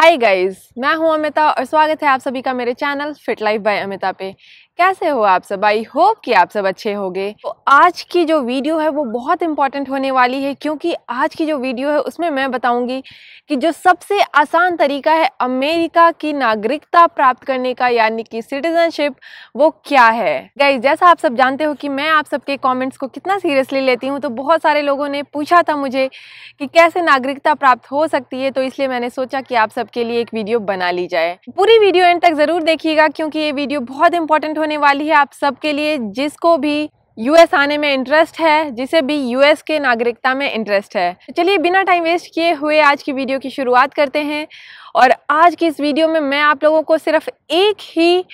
hi guys मैं हूं अमिता और स्वागत है आप सभी का मेरे channel fit life by Amita पे कैसे हो आप सब आई होप कि आप सब अच्छे होंगे तो आज की जो वीडियो है वो बहुत इंपॉर्टेंट होने वाली है क्योंकि आज की जो वीडियो है उसमें मैं बताऊंगी कि जो सबसे आसान तरीका है अमेरिका की नागरिकता प्राप्त करने का यानी कि सिटीजनशिप वो क्या है गाइज जैसा आप सब जानते हो कि मैं आप सबके कॉमेंट्स को कितना सीरियसली लेती हूँ तो बहुत सारे लोगों ने पूछा था मुझे कि कैसे नागरिकता प्राप्त हो सकती है तो इसलिए मैंने सोचा कि आप सबके लिए एक वीडियो बना ली जाए पूरी वीडियो एंड तक ज़रूर देखिएगा क्योंकि ये वीडियो बहुत इंपॉर्टेंट होने होने वाली है आप सबके लिए जिसको भी यूएस आने में इंटरेस्ट है जिसे भी यूएस के नागरिकता में इंटरेस्ट है तो चलिए बिना टाइम वेस्ट किए हुए आज की वीडियो की शुरुआत करते हैं और आज की इस वीडियो में मैं आप लोगों को सिर्फ एक ही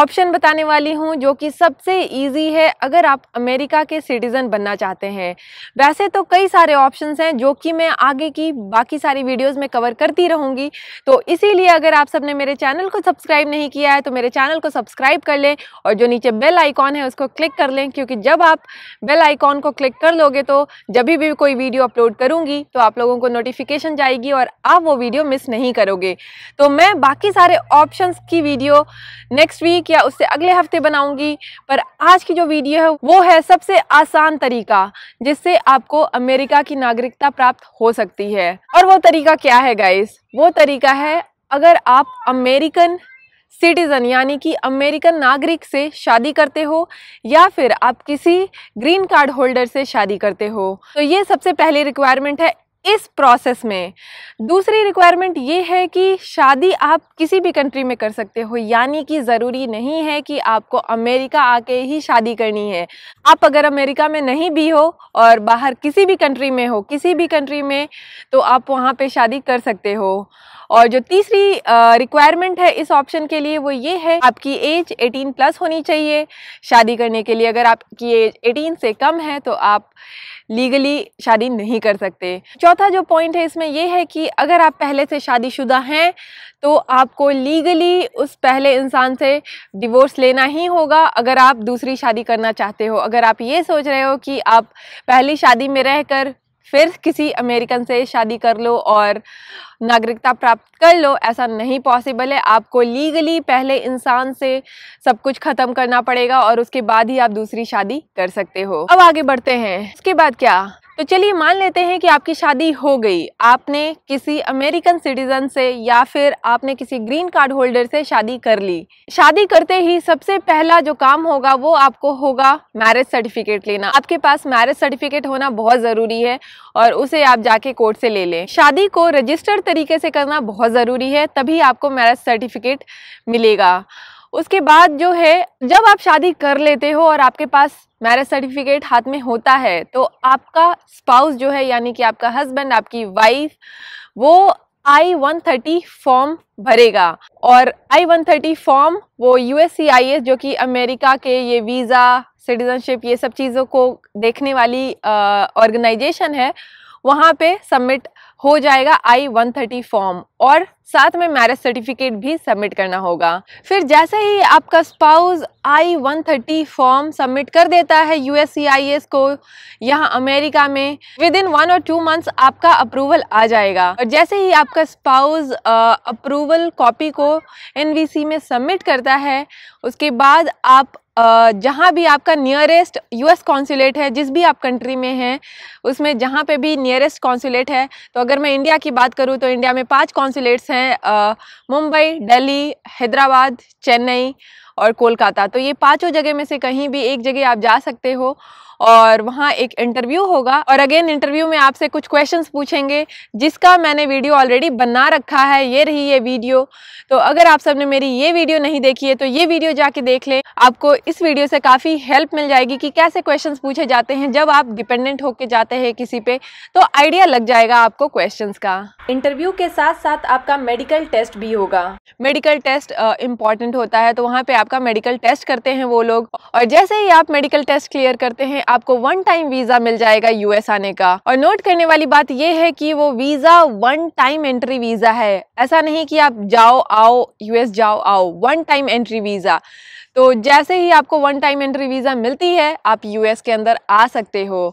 ऑप्शन बताने वाली हूँ जो कि सबसे इजी है अगर आप अमेरिका के सिटीज़न बनना चाहते हैं वैसे तो कई सारे ऑप्शंस हैं जो कि मैं आगे की बाकी सारी वीडियोस में कवर करती रहूँगी तो इसीलिए अगर आप सबने मेरे चैनल को सब्सक्राइब नहीं किया है तो मेरे चैनल को सब्सक्राइब कर लें और जो नीचे बेल आइकॉन है उसको क्लिक कर लें क्योंकि जब आप बेल आइकॉन को क्लिक कर लोगे तो जब भी कोई वीडियो अपलोड करूँगी तो आप लोगों को नोटिफिकेशन जाएगी और आप वो वीडियो मिस नहीं करोगे करोगे तो मैं बाकी सारे ऑप्शंस की वीडियो नेक्स्ट वीक या उससे अगले हफ्ते बनाऊंगी पर आज की जो वीडियो है वो है सबसे आसान तरीका जिससे आपको अमेरिका की नागरिकता प्राप्त हो सकती है और वो तरीका क्या है गाइस वो तरीका है अगर आप अमेरिकन सिटीज़न यानी कि अमेरिकन नागरिक से शादी करते हो या फिर आप किसी ग्रीन कार्ड होल्डर से शादी करते हो तो ये सबसे पहली रिक्वायरमेंट है इस प्रोसेस में दूसरी रिक्वायरमेंट ये है कि शादी आप किसी भी कंट्री में कर सकते हो यानी कि ज़रूरी नहीं है कि आपको अमेरिका आके ही शादी करनी है आप अगर अमेरिका में नहीं भी हो और बाहर किसी भी कंट्री में हो किसी भी कंट्री में तो आप वहाँ पे शादी कर सकते हो और जो तीसरी रिक्वायरमेंट है इस ऑप्शन के लिए वो ये है आपकी एज 18 प्लस होनी चाहिए शादी करने के लिए अगर आपकी एज 18 से कम है तो आप लीगली शादी नहीं कर सकते चौथा जो पॉइंट है इसमें यह है कि अगर आप पहले से शादीशुदा हैं तो आपको लीगली उस पहले इंसान से डिवोर्स लेना ही होगा अगर आप दूसरी शादी करना चाहते हो अगर आप ये सोच रहे हो कि आप पहली शादी में रहकर फिर किसी अमेरिकन से शादी कर लो और नागरिकता प्राप्त कर लो ऐसा नहीं पॉसिबल है आपको लीगली पहले इंसान से सब कुछ ख़त्म करना पड़ेगा और उसके बाद ही आप दूसरी शादी कर सकते हो अब आगे बढ़ते हैं इसके बाद क्या तो चलिए मान लेते हैं कि आपकी शादी हो गई आपने किसी अमेरिकन सिटीजन से या फिर आपने किसी ग्रीन कार्ड होल्डर से शादी कर ली शादी करते ही सबसे पहला जो काम होगा वो आपको होगा मैरिज सर्टिफिकेट लेना आपके पास मैरिज सर्टिफिकेट होना बहुत ज़रूरी है और उसे आप जाके कोर्ट से ले लें शादी को रजिस्टर्ड तरीके से करना बहुत ज़रूरी है तभी आपको मैरिज सर्टिफिकेट मिलेगा उसके बाद जो है जब आप शादी कर लेते हो और आपके पास मैरिज सर्टिफिकेट हाथ में होता है तो आपका स्पाउस जो है यानी कि आपका हस्बैंड आपकी वाइफ वो आई वन थर्टी फॉर्म भरेगा और आई वन थर्टी फॉर्म वो U S C I S जो कि अमेरिका के ये वीज़ा सिटीजनशिप ये सब चीज़ों को देखने वाली ऑर्गेनाइजेशन है वहाँ पे सबमिट हो जाएगा आई वन थर्टी फॉर्म और साथ में मैरिज सर्टिफिकेट भी सबमिट करना होगा फिर जैसे ही आपका spouse I one thirty form submit कर देता है यू को यहाँ अमेरिका में विद इन वन और टू मंथ्स आपका अप्रूवल आ जाएगा और जैसे ही आपका स्पाउस अप्रूवल कॉपी को एन में सबमिट करता है उसके बाद आप जहाँ भी आपका नियरेस्ट यूएस कॉन्सुलेट है जिस भी आप कंट्री में हैं उसमें जहाँ पे भी नियरेस्ट कॉन्सुलेट है तो अगर मैं इंडिया की बात करूँ तो इंडिया में पांच कॉन्सुलेट्स हैं मुंबई दिल्ली हैदराबाद चेन्नई और कोलकाता तो ये पांचों जगह में से कहीं भी एक जगह आप जा सकते हो और वहाँ एक इंटरव्यू होगा और अगेन इंटरव्यू में आपसे कुछ क्वेश्चंस पूछेंगे जिसका मैंने वीडियो ऑलरेडी बना रखा है ये रही ये वीडियो तो अगर आप सबने मेरी ये वीडियो नहीं देखी है तो ये वीडियो जाके देख लें आपको इस वीडियो से काफ़ी हेल्प मिल जाएगी कि कैसे क्वेश्चन पूछे जाते हैं जब आप डिपेंडेंट होके जाते हैं किसी पे तो आइडिया लग जाएगा आपको क्वेश्चन का इंटरव्यू के साथ साथ आपका मेडिकल टेस्ट भी होगा मेडिकल टेस्ट इंपॉर्टेंट होता है तो वहाँ पे आपका मेडिकल टेस्ट करते हैं वो लोग और जैसे ही आप मेडिकल टेस्ट क्लियर करते हैं आपको वन टाइम वीजा मिल जाएगा यूएस आने का और नोट करने वाली बात यह है कि वो visa one time entry visa है ऐसा नहीं कि आप जाओ आओ यूएस जाओ आओ वन टाइम एंट्री वीजा तो जैसे ही आपको वन टाइम एंट्री वीजा मिलती है आप यूएस के अंदर आ सकते हो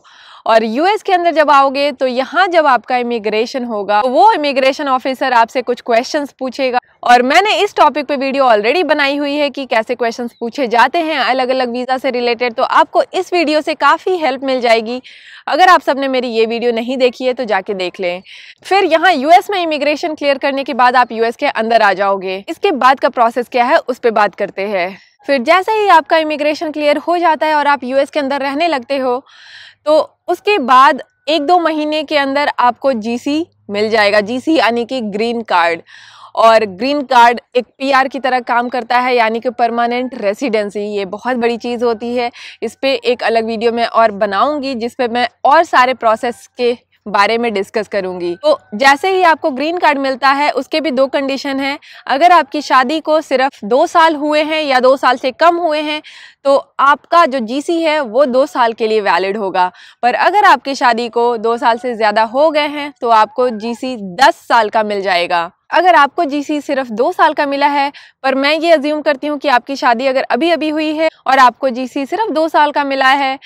और यूएस के अंदर जब आओगे तो यहाँ जब आपका इमिग्रेशन होगा तो वो इमिग्रेशन ऑफिसर आपसे कुछ क्वेश्चन पूछेगा और मैंने इस टॉपिक पे वीडियो ऑलरेडी बनाई हुई है कि कैसे क्वेश्चन पूछे जाते हैं अलग अलग वीज़ा से रिलेटेड तो आपको इस वीडियो से काफ़ी हेल्प मिल जाएगी अगर आप सबने मेरी ये वीडियो नहीं देखी है तो जाके देख लें फिर यहाँ यूएस में इमिग्रेशन क्लियर करने के बाद आप यूएस के अंदर आ जाओगे इसके बाद का प्रोसेस क्या है उस पर बात करते हैं फिर जैसे ही आपका इमिग्रेशन क्लियर हो जाता है और आप यूएस के अंदर रहने लगते हो तो उसके बाद एक दो महीने के अंदर आपको जीसी मिल जाएगा जीसी यानी कि ग्रीन कार्ड और ग्रीन कार्ड एक पीआर की तरह काम करता है यानी कि परमानेंट रेसिडेंसी ये बहुत बड़ी चीज़ होती है इस पर एक अलग वीडियो मैं और बनाऊंगी जिस पे मैं और सारे प्रोसेस के बारे में डिस्कस करूंगी तो जैसे ही आपको ग्रीन कार्ड मिलता है उसके भी दो कंडीशन है अगर आपकी शादी को सिर्फ दो साल हुए हैं या दो साल से कम हुए हैं तो आपका जो जी है वो दो साल के लिए वैलिड होगा पर अगर आपकी शादी को दो साल से ज़्यादा हो गए हैं तो आपको जी दस साल का मिल जाएगा अगर आपको जीसी सिर्फ दो साल का मिला है पर मैं ये अज्यूम करती हूँ कि आपकी शादी अगर अभी अभी हुई है और आपको जीसी सिर्फ दो साल का मिला है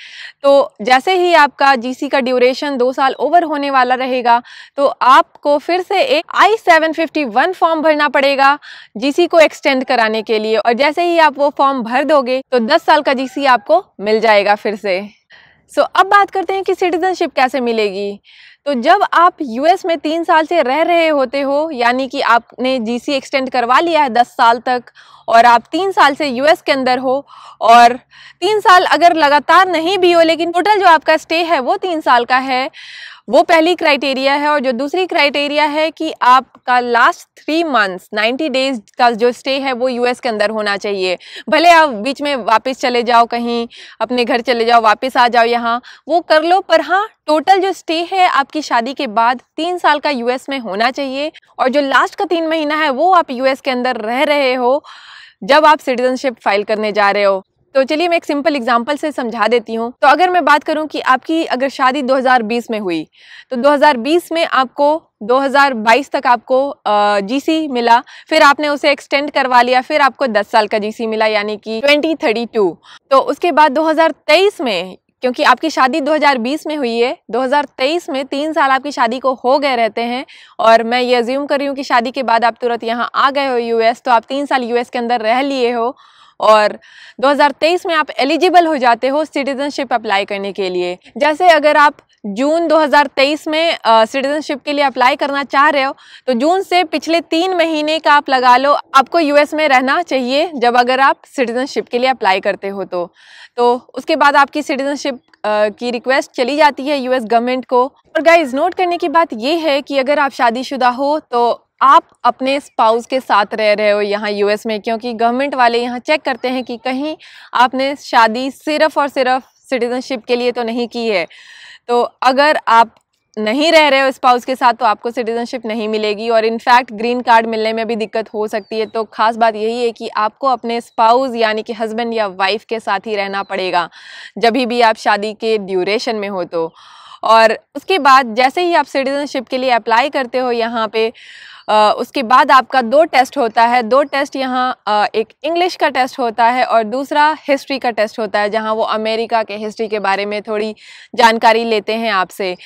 तो जैसे ही आपका जीसी का ड्यूरेशन दो साल ओवर होने वाला रहेगा तो आपको फिर से एक I seven fifty one form भरना पड़ेगा जीसी को एक्सटेंड कराने के लिए और जैसे ही आप वो फॉर्म भर दोगे तो दस साल का जीसी आपको मिल जाएगा फिर से सो so, अब बात करते हैं कि सिटीजनशिप कैसे मिलेगी तो जब आप यूएस में तीन साल से रह रहे होते हो यानी कि आपने जीसी एक्सटेंड करवा लिया है दस साल तक और आप तीन साल से यूएस के अंदर हो और तीन साल अगर लगातार नहीं भी हो लेकिन टोटल जो आपका स्टे है वो तीन साल का है वो पहली क्राइटेरिया है और जो दूसरी क्राइटेरिया है कि आपका last three months ninety days का जो स्टे है वो यूएस के अंदर होना चाहिए भले आप बीच में वापस चले जाओ कहीं अपने घर चले जाओ वापस आ जाओ यहाँ वो कर लो पर हाँ टोटल जो स्टे है आपकी शादी के बाद तीन साल का यूएस में होना चाहिए और जो लास्ट का तीन महीना है वो आप यूएस के अंदर रह रहे हो जब आप सिटीजनशिप फाइल करने जा रहे हो तो चलिए मैं एक सिंपल एग्जांपल से समझा देती हूँ तो अगर मैं बात करूँ कि आपकी अगर शादी 2020 में हुई तो 2020 में आपको 2022 तक आपको जीसी मिला फिर आपने उसे एक्सटेंड करवा लिया फिर आपको 10 साल का जीसी मिला यानी कि 2032 तो उसके बाद 2023 में क्योंकि आपकी शादी 2020 में हुई है 2023 में तीन साल आपकी शादी को हो गए रहते हैं और मैं ये अज्यूम कर रही हूँ कि शादी के बाद आप तुरंत यहाँ आ गए हो यूएस तो आप तीन साल यूएस के अंदर रह लिए हो और 2023 में आप एलिजिबल हो जाते हो सिटीजनशिप अप्लाई करने के लिए जैसे अगर आप जून 2023 में सिटीजनशिप के लिए अप्लाई करना चाह रहे हो तो जून से पिछले तीन महीने का आप लगा लो आपको यूएस में रहना चाहिए जब अगर आप सिटीजनशिप के लिए अप्लाई करते हो तो तो उसके बाद आपकी सिटीजनशिप की रिक्वेस्ट चली जाती है यूएस गवर्नमेंट को और गाइस नोट करने की बात ये है कि अगर आप शादीशुदा हो तो आप अपने स्पाउस के साथ रह रहे हो यहाँ यूएस में क्योंकि गवर्नमेंट वाले यहाँ चेक करते हैं कि कहीं आपने शादी सिर्फ और सिर्फ सिटीजनशिप के लिए तो नहीं की है तो अगर आप नहीं रह रहे हो स्पाउस के साथ तो आपको सिटीजनशिप नहीं मिलेगी और इनफैक्ट ग्रीन कार्ड मिलने में भी दिक्कत हो सकती है तो खास बात यही है कि आपको अपने स्पाउस यानी कि हस्बैंड या वाइफ के साथ ही रहना पड़ेगा जब भी आप शादी के ड्यूरेशन में हो तो और उसके बाद जैसे ही आप सिटीजनशिप के लिए अप्लाई करते हो यहाँ पे उसके बाद आपका दो टेस्ट होता है दो टेस्ट यहाँ एक इंग्लिश का टेस्ट होता है और दूसरा हिस्ट्री का टेस्ट होता है जहाँ वो अमेरिका के हिस्ट्री के बारे में थोड़ी जानकारी लेते हैं आपसे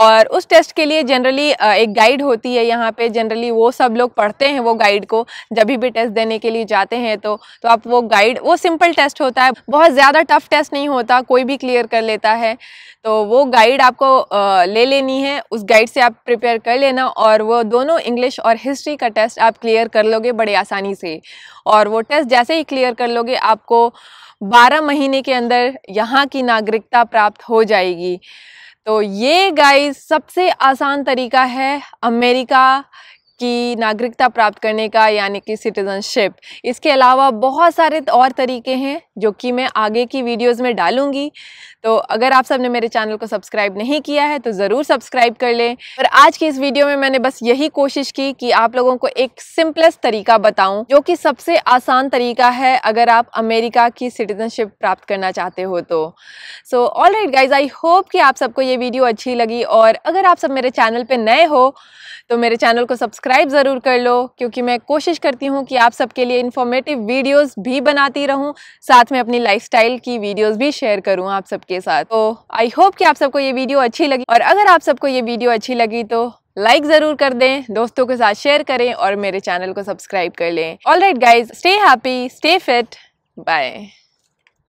और उस टेस्ट के लिए जनरली एक गाइड होती है यहाँ पे जनरली वो सब लोग पढ़ते हैं वो गाइड को जब भी टेस्ट देने के लिए जाते हैं तो तो आप वो गाइड वो सिंपल टेस्ट होता है बहुत ज़्यादा टफ टेस्ट नहीं होता कोई भी क्लियर कर लेता है तो वो गाइड आपको ले लेनी है उस गाइड से आप प्रिपेयर कर लेना और वो दोनों इंग्लिश और हिस्ट्री का टेस्ट आप क्लियर कर लोगे बड़े आसानी से और वो टेस्ट जैसे ही क्लियर कर लोगे आपको 12 महीने के अंदर यहाँ की नागरिकता प्राप्त हो जाएगी तो ये गाइस सबसे आसान तरीका है अमेरिका की नागरिकता प्राप्त करने का यानी कि सिटीज़नशिप इसके अलावा बहुत सारे और तरीके हैं जो कि मैं आगे की वीडियोस में डालूंगी तो अगर आप सबने मेरे चैनल को सब्सक्राइब नहीं किया है तो ज़रूर सब्सक्राइब कर लें और आज की इस वीडियो में मैंने बस यही कोशिश की कि आप लोगों को एक सिंपलेस्ट तरीका बताऊं जो कि सबसे आसान तरीका है अगर आप अमेरिका की सिटीजनशिप प्राप्त करना चाहते हो तो so all right guys I hope कि आप सबको ये वीडियो अच्छी लगी और अगर आप सब मेरे चैनल पर नए हो तो मेरे चैनल को सब्सक्राइब ज़रूर कर लो क्योंकि मैं कोशिश करती हूँ कि आप सबके लिए इन्फॉर्मेटिव वीडियोज़ भी बनाती रहूँ साथ साथ में अपनी स्टाइल की वीडियोज भी शेयर करूँ आप सबके साथ तो आई होप की आप सबको ये वीडियो अच्छी लगी और अगर आप सबको ये वीडियो अच्छी लगी तो लाइक ज़रूर कर दें दोस्तों के साथ शेयर करें और मेरे चैनल को सब्सक्राइब कर लें all right guys stay happy stay fit bye